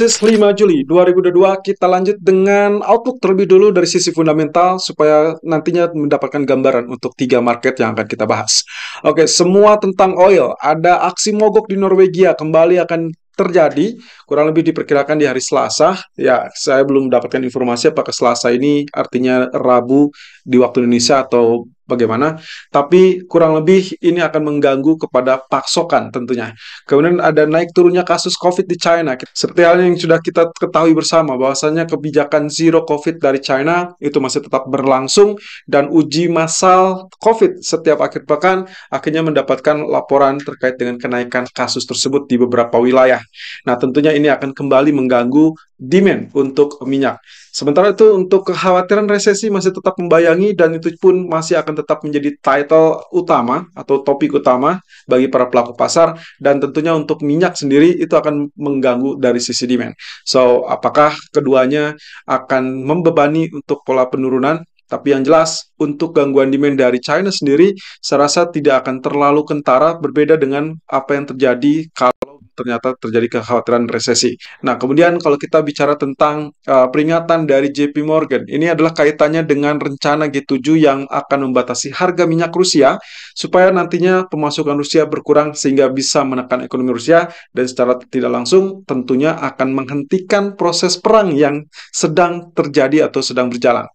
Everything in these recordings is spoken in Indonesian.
is 5 Juli 2022 kita lanjut dengan outlook terlebih dulu dari sisi fundamental supaya nantinya mendapatkan gambaran untuk tiga market yang akan kita bahas. Oke, semua tentang oil. Ada aksi mogok di Norwegia kembali akan terjadi kurang lebih diperkirakan di hari Selasa. Ya, saya belum mendapatkan informasi apakah Selasa ini artinya Rabu di waktu Indonesia atau bagaimana, tapi kurang lebih ini akan mengganggu kepada pasokan tentunya. Kemudian ada naik turunnya kasus COVID di China. Seperti halnya yang sudah kita ketahui bersama, bahwasanya kebijakan zero COVID dari China itu masih tetap berlangsung dan uji massal COVID setiap akhir pekan akhirnya mendapatkan laporan terkait dengan kenaikan kasus tersebut di beberapa wilayah. Nah, tentunya ini akan kembali mengganggu demand untuk minyak. Sementara itu untuk kekhawatiran resesi masih tetap membayar disayangi dan itu pun masih akan tetap menjadi title utama atau topik utama bagi para pelaku pasar dan tentunya untuk minyak sendiri itu akan mengganggu dari sisi demand. So, apakah keduanya akan membebani untuk pola penurunan tapi yang jelas, untuk gangguan demand dari China sendiri, saya rasa tidak akan terlalu kentara berbeda dengan apa yang terjadi kalau ternyata terjadi kekhawatiran resesi. Nah, kemudian kalau kita bicara tentang uh, peringatan dari JP Morgan, ini adalah kaitannya dengan rencana G7 yang akan membatasi harga minyak Rusia supaya nantinya pemasukan Rusia berkurang sehingga bisa menekan ekonomi Rusia dan secara tidak langsung tentunya akan menghentikan proses perang yang sedang terjadi atau sedang berjalan.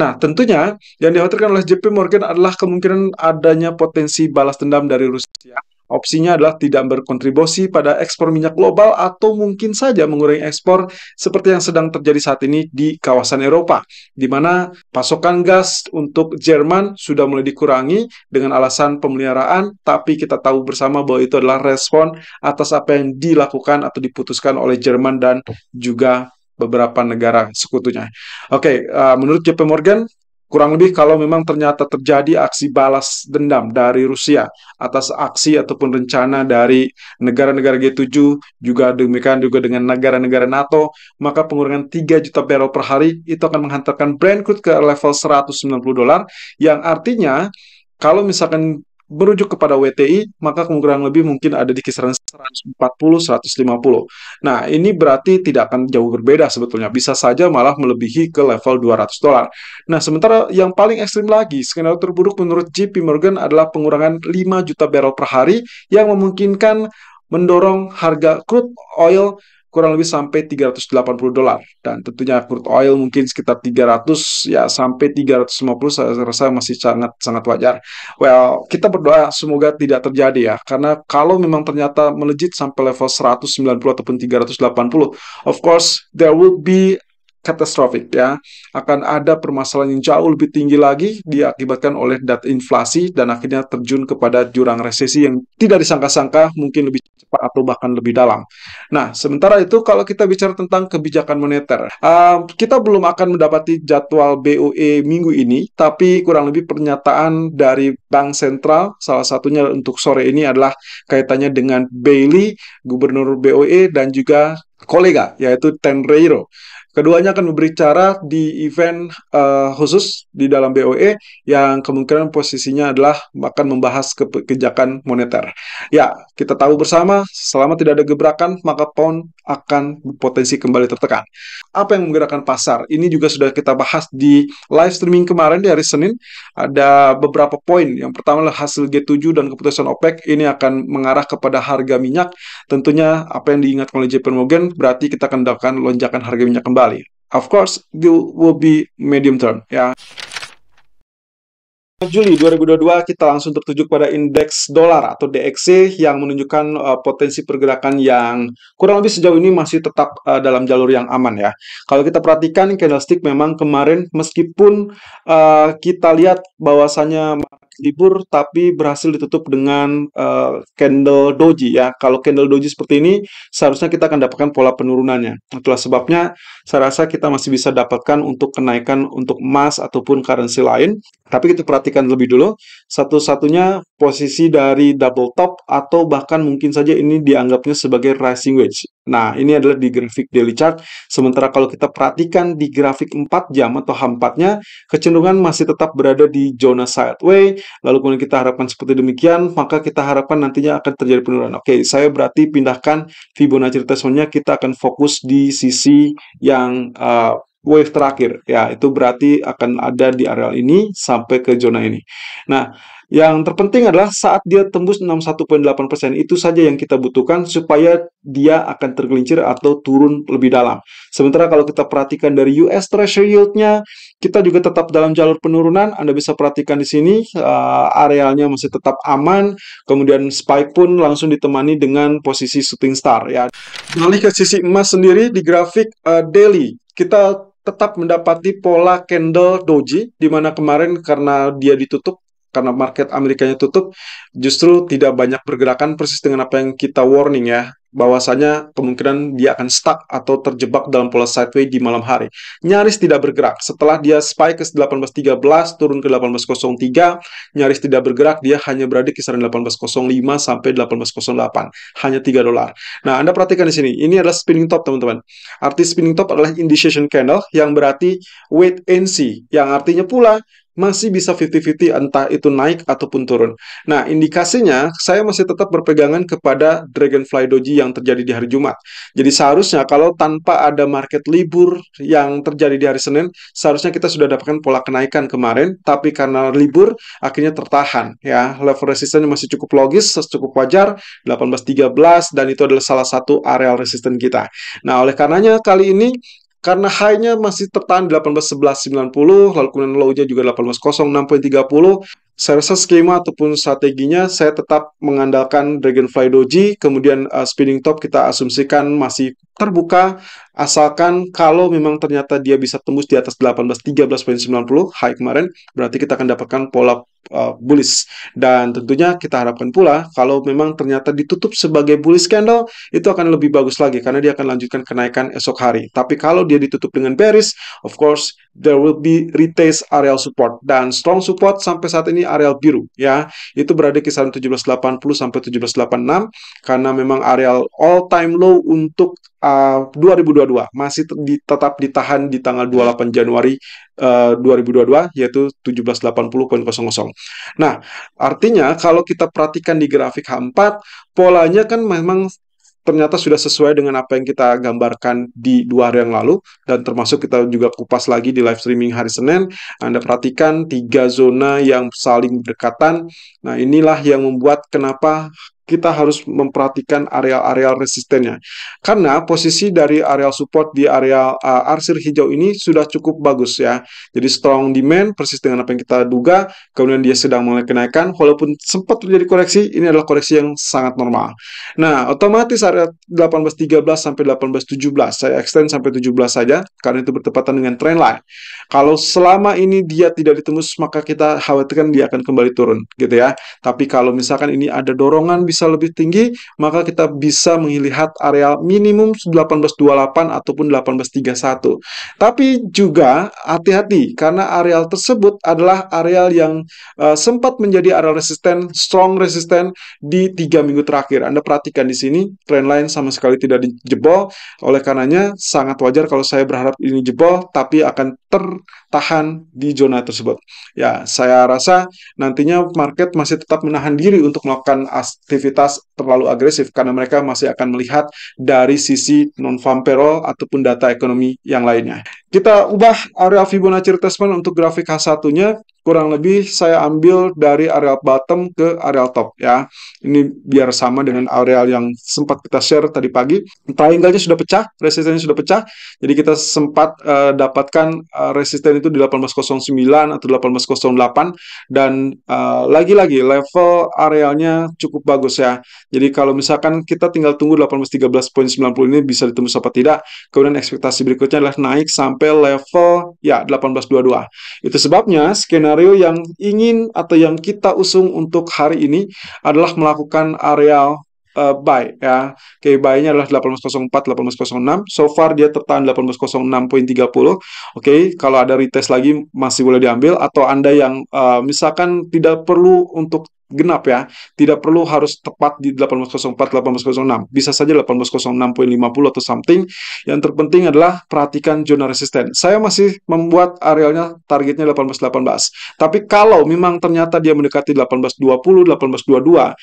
Nah, tentunya yang dikhawatirkan oleh JP Morgan adalah kemungkinan adanya potensi balas dendam dari Rusia Opsinya adalah tidak berkontribusi pada ekspor minyak global atau mungkin saja mengurangi ekspor seperti yang sedang terjadi saat ini di kawasan Eropa, di mana pasokan gas untuk Jerman sudah mulai dikurangi dengan alasan pemeliharaan, tapi kita tahu bersama bahwa itu adalah respon atas apa yang dilakukan atau diputuskan oleh Jerman dan juga beberapa negara sekutunya. Oke, okay, uh, eh, menurut JP Morgan, Kurang lebih kalau memang ternyata terjadi aksi balas dendam dari Rusia atas aksi ataupun rencana dari negara-negara G7 juga demikian juga dengan negara-negara NATO, maka pengurangan 3 juta barrel per hari itu akan menghantarkan Brent crude ke level 190 dolar yang artinya kalau misalkan berujuk kepada WTI, maka kurang lebih mungkin ada di kisaran 140-150. Nah, ini berarti tidak akan jauh berbeda sebetulnya. Bisa saja malah melebihi ke level 200 dolar. Nah, sementara yang paling ekstrim lagi, skenario terburuk menurut JP Morgan adalah pengurangan 5 juta barrel per hari yang memungkinkan mendorong harga crude oil kurang lebih sampai 380 dolar dan tentunya crude oil mungkin sekitar 300 ya sampai 350 saya rasa masih sangat sangat wajar. Well, kita berdoa semoga tidak terjadi ya karena kalau memang ternyata melejit sampai level 190 ataupun 380, of course there will be catastrophic ya akan ada permasalahan yang jauh lebih tinggi lagi diakibatkan oleh dat inflasi dan akhirnya terjun kepada jurang resesi yang tidak disangka-sangka mungkin lebih cepat atau bahkan lebih dalam. Nah, sementara itu kalau kita bicara tentang kebijakan moneter, uh, kita belum akan mendapati jadwal BOE minggu ini, tapi kurang lebih pernyataan dari bank sentral salah satunya untuk sore ini adalah kaitannya dengan Bailey, gubernur BOE dan juga kolega yaitu Tenreiro. Keduanya akan berbicara di event uh, khusus di dalam BOE yang kemungkinan posisinya adalah akan membahas kebijakan moneter. Ya, kita tahu bersama, selama tidak ada gebrakan, maka pound akan potensi kembali tertekan. Apa yang menggerakkan pasar? Ini juga sudah kita bahas di live streaming kemarin di hari Senin. Ada beberapa poin. Yang pertama adalah hasil G7 dan keputusan OPEC ini akan mengarah kepada harga minyak. Tentunya apa yang diingat oleh JP Morgan berarti kita akan lonjakan harga minyak kembali kembali. Of course, it will be medium term, ya. Juli 2022 kita langsung tertuju pada indeks dolar atau DXY yang menunjukkan uh, potensi pergerakan yang kurang lebih sejauh ini masih tetap uh, dalam jalur yang aman ya. Kalau kita perhatikan candlestick memang kemarin meskipun uh, kita lihat bahwasannya libur tapi berhasil ditutup dengan uh, candle doji ya. Kalau candle doji seperti ini seharusnya kita akan dapatkan pola penurunannya. Itulah sebabnya saya rasa kita masih bisa dapatkan untuk kenaikan untuk emas ataupun currency lain. Tapi kita perhatikan lebih dulu satu-satunya posisi dari double top atau bahkan mungkin saja ini dianggapnya sebagai rising wedge. Nah, ini adalah di grafik daily chart. Sementara kalau kita perhatikan di grafik 4 jam atau H4-nya, kecenderungan masih tetap berada di zona sideways. Lalu kemudian kita harapkan seperti demikian, maka kita harapkan nantinya akan terjadi penurunan. Oke, saya berarti pindahkan Fibonacci retracement kita akan fokus di sisi yang uh, wave terakhir. Ya, itu berarti akan ada di areal ini sampai ke zona ini. Nah, yang terpenting adalah saat dia tembus 61.8% itu saja yang kita butuhkan supaya dia akan tergelincir atau turun lebih dalam. Sementara kalau kita perhatikan dari US Treasury yield-nya, kita juga tetap dalam jalur penurunan. Anda bisa perhatikan di sini uh, arealnya masih tetap aman. Kemudian spike pun langsung ditemani dengan posisi shooting star ya. Alih ke sisi emas sendiri di grafik uh, daily, kita tetap mendapati pola candle doji di mana kemarin karena dia ditutup karena market Amerikanya tutup, justru tidak banyak pergerakan persis dengan apa yang kita warning ya, bahwasanya kemungkinan dia akan stuck atau terjebak dalam pola sideways di malam hari. Nyaris tidak bergerak. Setelah dia spike ke 18.13 turun ke 18.03, nyaris tidak bergerak, dia hanya berada kisaran 18.05 sampai 18.08, hanya 3 dolar. Nah, Anda perhatikan di sini, ini adalah spinning top, teman-teman. Arti spinning top adalah indication candle yang berarti wait and see, yang artinya pula masih bisa 50-50 entah itu naik ataupun turun. Nah, indikasinya saya masih tetap berpegangan kepada Dragonfly Doji yang terjadi di hari Jumat. Jadi seharusnya kalau tanpa ada market libur yang terjadi di hari Senin, seharusnya kita sudah dapatkan pola kenaikan kemarin, tapi karena libur akhirnya tertahan ya. Level resistance masih cukup logis, cukup wajar 18.13 dan itu adalah salah satu areal resisten kita. Nah, oleh karenanya kali ini karena high-nya masih tertahan di 18.11.90, lalu kemudian low-nya juga 18.06.30, saya rasa skema ataupun strateginya saya tetap mengandalkan Dragonfly Doji, kemudian uh, spinning top kita asumsikan masih terbuka asalkan kalau memang ternyata dia bisa tembus di atas 18 13.90 high kemarin berarti kita akan dapatkan pola uh, bullish dan tentunya kita harapkan pula kalau memang ternyata ditutup sebagai bullish candle itu akan lebih bagus lagi karena dia akan lanjutkan kenaikan esok hari tapi kalau dia ditutup dengan bearish of course there will be retest areal support dan strong support sampai saat ini areal biru ya itu berada kisaran 1780 sampai 1786 karena memang areal all time low untuk 2022 eh, masih tetap ditahan di tanggal 28 Januari eh, uh, 2022 yaitu 1780.00. Nah, artinya kalau kita perhatikan di grafik H4 polanya kan memang ternyata sudah sesuai dengan apa yang kita gambarkan di dua hari yang lalu dan termasuk kita juga kupas lagi di live streaming hari Senin Anda perhatikan tiga zona yang saling berdekatan nah inilah yang membuat kenapa kita harus memperhatikan areal-areal resistennya. Karena posisi dari areal support di areal uh, arsir hijau ini sudah cukup bagus ya. Jadi strong demand persis dengan apa yang kita duga, kemudian dia sedang mulai kenaikan walaupun sempat terjadi koreksi, ini adalah koreksi yang sangat normal. Nah, otomatis area 1813 sampai 1817 saya extend sampai 17 saja karena itu bertepatan dengan trendline Kalau selama ini dia tidak ditembus maka kita khawatirkan dia akan kembali turun gitu ya. Tapi kalau misalkan ini ada dorongan bisa bisa lebih tinggi, maka kita bisa melihat areal minimum 1828 ataupun 1831. Tapi juga hati-hati, karena areal tersebut adalah areal yang uh, sempat menjadi areal resisten, strong resisten di tiga minggu terakhir. Anda perhatikan di sini, trendline sama sekali tidak dijebol, oleh karenanya sangat wajar kalau saya berharap ini jebol, tapi akan tertahan di zona tersebut. Ya, saya rasa nantinya market masih tetap menahan diri untuk melakukan aktivitas aktivitas terlalu agresif karena mereka masih akan melihat dari sisi non farm payroll ataupun data ekonomi yang lainnya. Kita ubah area Fibonacci retracement untuk grafik H1-nya, kurang lebih saya ambil dari area bottom ke area top ya. Ini biar sama dengan area yang sempat kita share tadi pagi. Triangle-nya sudah pecah, resistennya sudah pecah. Jadi kita sempat uh, dapatkan uh, resisten itu di 1809 atau 1808 dan eh, lagi-lagi uh, level arealnya cukup bagus ya. Jadi kalau misalkan kita tinggal tunggu 1813.90 ini bisa ditembus apa tidak, kemudian ekspektasi berikutnya adalah naik sampai sampai level ya 1822. Itu sebabnya skenario yang ingin atau yang kita usung untuk hari ini adalah melakukan areal uh, buy ya. Oke, okay, buy-nya adalah 1804, 1806. So far dia tertahan 1806.30. Oke, okay, kalau ada retest lagi masih boleh diambil atau Anda yang uh, misalkan tidak perlu untuk genap ya. Tidak perlu harus tepat di 1804, 1806. Bisa saja 1806.50 atau something. Yang terpenting adalah perhatikan zona resisten. Saya masih membuat arealnya targetnya 1818. Tapi kalau memang ternyata dia mendekati 1820, 1822,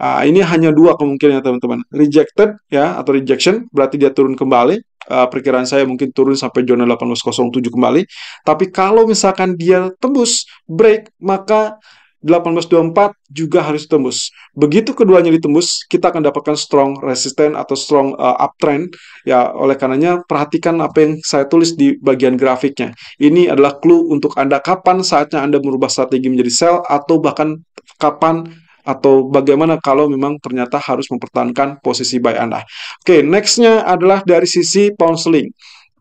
uh, ini hanya dua kemungkinan teman-teman. Rejected ya atau rejection berarti dia turun kembali uh, perkiraan saya mungkin turun sampai zona 1807 kembali. Tapi kalau misalkan dia tembus break, maka 1824 juga harus tembus. Begitu keduanya ditembus, kita akan dapatkan strong resistance atau strong uh, uptrend. Ya, oleh karenanya perhatikan apa yang saya tulis di bagian grafiknya. Ini adalah clue untuk Anda kapan saatnya Anda merubah strategi menjadi sell atau bahkan kapan atau bagaimana kalau memang ternyata harus mempertahankan posisi buy Anda. Oke, okay, nextnya adalah dari sisi pound sterling.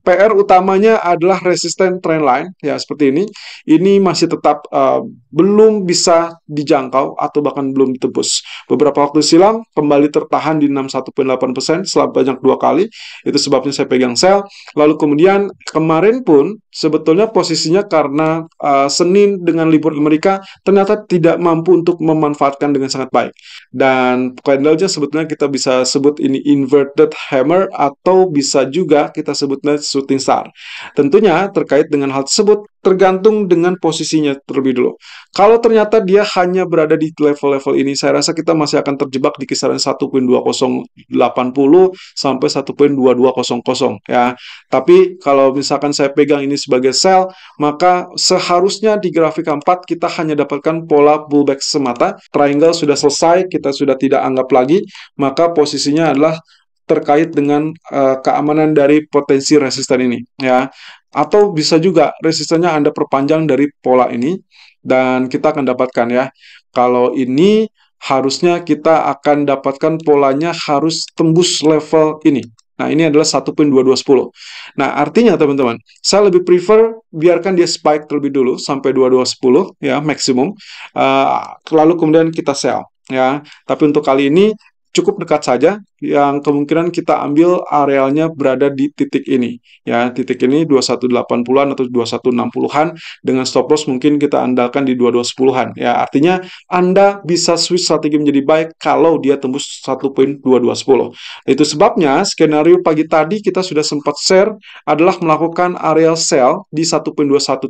PR utamanya adalah resisten trendline ya seperti ini. Ini masih tetap uh, belum bisa dijangkau atau bahkan belum ditebus. Beberapa waktu silam kembali tertahan di 61.8% banyak dua kali. Itu sebabnya saya pegang sell. Lalu kemudian kemarin pun sebetulnya posisinya karena uh, Senin dengan libur Amerika ternyata tidak mampu untuk memanfaatkan dengan sangat baik. Dan candlenya sebetulnya kita bisa sebut ini inverted hammer atau bisa juga kita sebutnya syuting star. Tentunya terkait dengan hal tersebut tergantung dengan posisinya terlebih dulu. Kalau ternyata dia hanya berada di level-level ini, saya rasa kita masih akan terjebak di kisaran 1.2080 sampai 1.2200 ya. Tapi kalau misalkan saya pegang ini sebagai sell, maka seharusnya di grafik 4 kita hanya dapatkan pola pullback semata. Triangle sudah selesai, kita sudah tidak anggap lagi, maka posisinya adalah terkait dengan uh, keamanan dari potensi resisten ini ya atau bisa juga resistennya Anda perpanjang dari pola ini dan kita akan dapatkan ya kalau ini harusnya kita akan dapatkan polanya harus tembus level ini Nah, ini adalah 1.2210. Nah, artinya teman-teman, saya lebih prefer biarkan dia spike terlebih dulu sampai 2210 ya maksimum. Uh, lalu kemudian kita sell ya. Tapi untuk kali ini cukup dekat saja yang kemungkinan kita ambil arealnya berada di titik ini ya titik ini 2180-an atau 2160-an dengan stop loss mungkin kita andalkan di 2210-an ya artinya Anda bisa switch strategi menjadi baik kalau dia tembus 1.2210 itu sebabnya skenario pagi tadi kita sudah sempat share adalah melakukan areal sell di 1.2130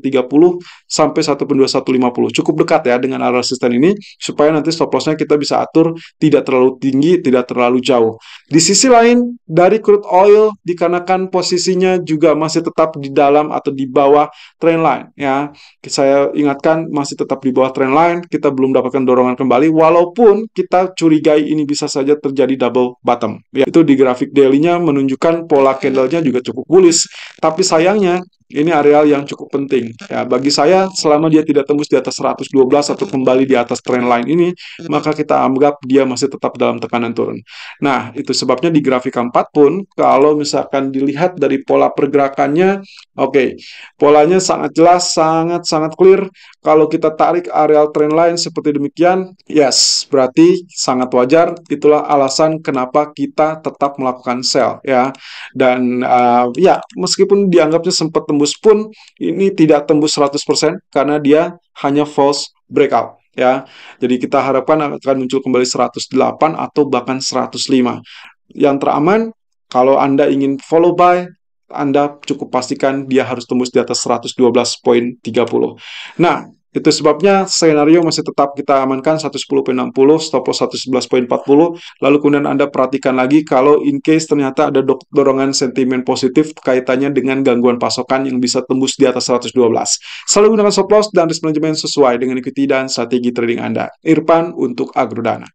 sampai 1.2150 cukup dekat ya dengan area resisten ini supaya nanti stop lossnya kita bisa atur tidak terlalu tinggi tidak terlalu jauh di sisi lain, dari crude oil dikarenakan posisinya juga masih tetap di dalam atau di bawah trendline ya. Saya ingatkan masih tetap di bawah trendline kita belum dapatkan dorongan kembali walaupun kita curigai ini bisa saja terjadi double bottom. Ya, itu di grafik daily-nya menunjukkan pola candlenya juga cukup bullish, tapi sayangnya ini areal yang cukup penting. Ya, bagi saya selama dia tidak tembus di atas 112 atau kembali di atas trend line ini, maka kita anggap dia masih tetap dalam tekanan turun. Nah, itu sebabnya di grafik 4 pun kalau misalkan dilihat dari pola pergerakannya, oke, okay, polanya sangat jelas, sangat sangat clear. Kalau kita tarik areal trend line seperti demikian, yes, berarti sangat wajar itulah alasan kenapa kita tetap melakukan sell ya. Dan uh, ya, meskipun dianggapnya sempat tembus tembus pun ini tidak tembus 100% karena dia hanya false breakout ya. Jadi kita harapkan akan muncul kembali 108 atau bahkan 105. Yang teraman kalau Anda ingin follow by Anda cukup pastikan dia harus tembus di atas 112.30. Nah, itu sebabnya skenario masih tetap kita amankan 110.60, stop loss 111.40, lalu kemudian Anda perhatikan lagi kalau in case ternyata ada dorongan sentimen positif kaitannya dengan gangguan pasokan yang bisa tembus di atas 112. Selalu gunakan stop loss dan risk management sesuai dengan equity dan strategi trading Anda. Irfan untuk Agrodana.